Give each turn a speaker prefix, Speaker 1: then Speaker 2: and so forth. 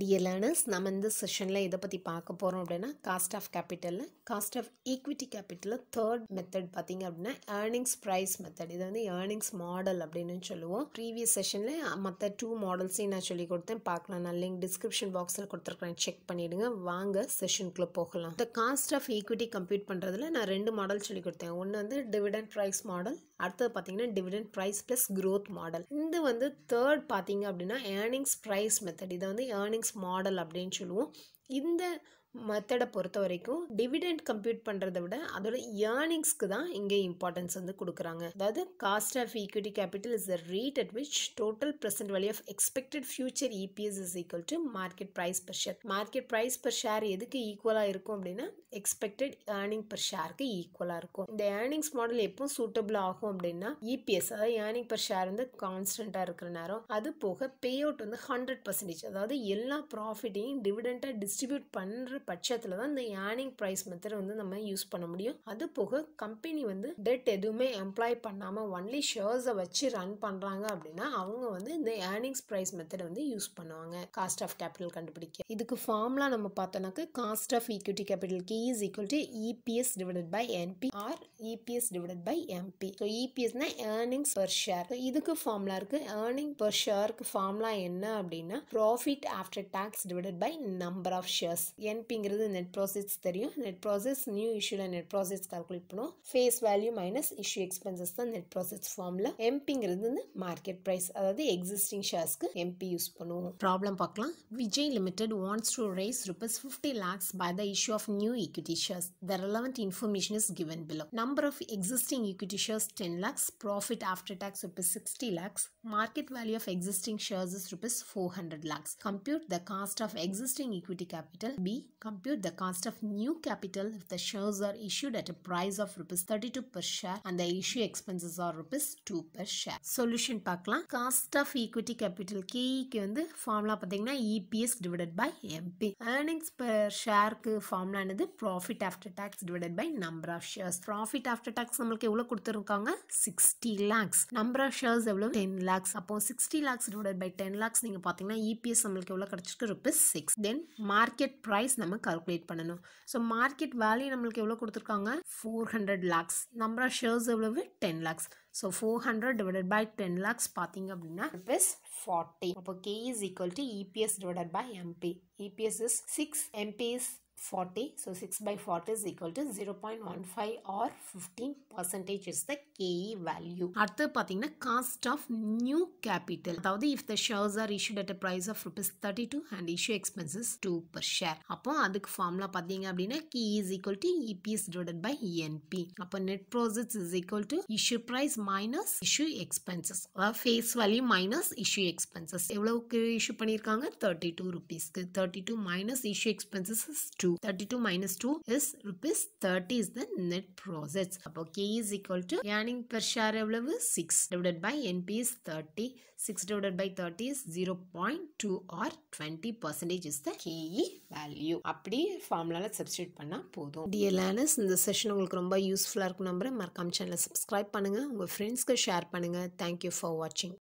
Speaker 1: Dear learners நம்ம இந்த செஷனில் எதை பற்றி பார்க்க போகிறோம் அப்படின்னா காஸ்ட் ஆஃப் கேபிட்டலில் காஸ்ட் ஆஃப் ஈக்விட்டி கேபிட்டலில் தேர்ட் மெத்தட் பார்த்தீங்க அப்படின்னா ஏர்னிங்ஸ் ப்ரைஸ் மெத்தட் இது வந்து ஏர்னிங்ஸ் மாடல் அப்படின்னு சொல்லுவோம் ப்ரீவியஸ் செஷனில் மற்ற டூ மாடல்ஸையும் நான் சொல்லி கொடுத்தேன் பார்க்கலாம் நான் லிங்க் டிஸ்கிரிப்ஷன் பாக்ஸில் கொடுத்துருக்குறேன் செக் பண்ணிவிடுங்க வாங்க செஷனுக்குள்ளே போகலாம் இந்த காஸ்ட் ஆஃப் ஈக்விட்டி கம்ப்யூட் பண்ணுறதுல நான் ரெண்டு மாடல் சொல்லி கொடுத்தேன் ஒன்று வந்து டிவிடெண்ட் ப்ரைஸ் மாடல் அடுத்தது பார்த்தீங்கன்னா dividend price plus growth model இந்த வந்து தேர்ட் பார்த்தீங்க அப்படின்னா ஏர்னிங்ஸ் ப்ரைஸ் மெத்தட் இதை வந்து ஏர்னிங் எர்னிங்ஸ் மாடல் அப்படின்னு சொல்லுவோம் இந்த மெத்தடை பொறுத்த வரைக்கும் டிவிடெண்ட் கம்ப்யூட் பண்ணுறதை விட அதோட ஏர்னிங்ஸ்க்கு தான் இங்கே இம்பார்ட்டன்ஸ் வந்து கொடுக்குறாங்க அதாவது cost of equity capital is the rate at which total present value of expected future EPS is equal to market price per share market price per share எதுக்கு ஈக்குவலாக இருக்கும் அப்படின்னா எக்ஸ்பெக்டட் ஏர்னிங் பர் ஷேருக்கு ஈக்குவலாக இருக்கும் இந்த ஏர்னிங்ஸ் மாடல் எப்போ suitable ஆகும் அப்படின்னா இபிஎஸ் e அதாவது ஏர்னிங் பர் ஷேர் வந்து கான்ஸ்டன்ட்டாக இருக்கிற நேரம் அது போக பே அவுட் வந்து ஹண்ட்ரட் பர்சன்டேஜ் அதாவது எல்லா ப்ராஃபிட்டையும் டிவிடெண்ட்டாக டிஸ்ட்ரிபியூட் பண்ணுற இருக்கிற பட்சத்தில் தான் இந்த ஏர்னிங் ப்ரைஸ் மெத்தட் வந்து நம்ம யூஸ் பண்ண முடியும் அது போக கம்பெனி வந்து டெட் எதுவுமே எம்ப்ளாய் பண்ணாமல் ஒன்லி ஷேர்ஸை வச்சு ரன் பண்ணுறாங்க அப்படின்னா அவங்க வந்து இந்த ஏர்னிங்ஸ் ப்ரைஸ் மெத்தட் வந்து யூஸ் பண்ணுவாங்க காஸ்ட் ஆஃப் கேபிட்டல் கண்டுபிடிக்க இதுக்கு ஃபார்ம்லாம் நம்ம பார்த்தோம்னாக்க காஸ்ட் ஆஃப் ஈக்விட்டி கேபிட்டலுக்கு is equal to EPS divided by NP or EPS divided by MP so இபிஎஸ்னா ஏர்னிங்ஸ் பர் ஷேர் இதுக்கு ஃபார்ம்லா இருக்கு ஏர்னிங் பர் ஷேருக்கு ஃபார்ம்லா என்ன அப்படின்னா profit after tax divided by number of shares N என்பிங்கிறது net proceeds தெரியும் net proceeds new இஷ்யூவில் net proceeds calculate பண்ணுவோம் face value minus issue expenses தான் நெட் ப்ராசஸ் ஃபார்மில் எம்பிங்கிறது வந்து மார்க்கெட் ப்ரைஸ் அதாவது எக்ஸிஸ்டிங் ஷேர்ஸ்க்கு எம்பி யூஸ் பண்ணுவோம் ப்ராப்ளம் பார்க்கலாம் Vijay limited wants to raise rupees fifty lakhs by the issue of new equity shares. The relevant information is given below. Number of existing equity shares 10 lakhs, profit after tax rupees 60 lakhs, market value of existing shares is rupees 400 lakhs. Compute the cost of existing equity capital B Compute the cost of new capital if the shares are issued at a price of rupees 32 per share and the issue expenses are rupees 2 per share. Solution பார்க்கலாம் cost of equity capital K க்கு வந்து formula பார்த்தீங்கன்னா EPS divided by MP. Earnings per share க்கு formula என்னது profit after tax divided by number of shares. Profit after tax நம்மளுக்கு எவ்வளோ கொடுத்துருக்காங்க 60 lakhs. Number of shares எவ்வளோ 10 lakhs. அப்போ 60 lakhs divided by 10 lakhs நீங்கள் பார்த்தீங்கன்னா EPS நம்மளுக்கு எவ்வளோ கிடச்சிருக்கு rupees 6. Then market price நம்ம கால்குலேட் பண்ணணும் ஸோ மார்க்கெட் வேல்யூ நம்மளுக்கு எவ்வளோ கொடுத்துருக்காங்க four hundred lakhs number of shares எவ்வளவு ten lakhs so four hundred divide by ten lakhs பார்த்தீங்க அப்படின்னா இஸ் ஃபார்ட்டி அப்போ K is equal to EPS divided by MP EPS is six MPS 40 so 6 by 40 is equal to 0.15 or 15 percentage is the ke value அடுத்து பாத்தீங்கன்னா cost of new capital அதாவது if the shares are issued at a price of rupees 32 and issue expenses 2 per share அப்போ அதுக்கு formula பாத்தீங்க அப்படின்னா ke is equal to eps divided by enp அப்போ net proceeds is equal to issue price minus issue expenses or face value minus issue expenses எவ்வளவுக்கு issue பண்ணிருக்காங்க 32 rupees 32 minus issue expenses is 2 thirty two minus two is rupees thirty is the net profits. அப்போ K is equal to earning per share எவ்வளவு 6 divided by NP is 30. 6 divided by zero is two or twenty percentage is the KE value. அப்படி ஃபார்முலால substitute பண்ணால் போதும் dear learners இந்த session உங்களுக்கு ரொம்ப யூஸ்ஃபுல்லாக இருக்கும் நம்புறேன் மறக்காம சேனலை சப்ஸ்கிரைப் பண்ணுங்கள் உங்கள் ஃப்ரெண்ட்ஸ்க்கு ஷேர் பண்ணுங்கள் தேங்க்யூ ஃபார் வாட்சிங்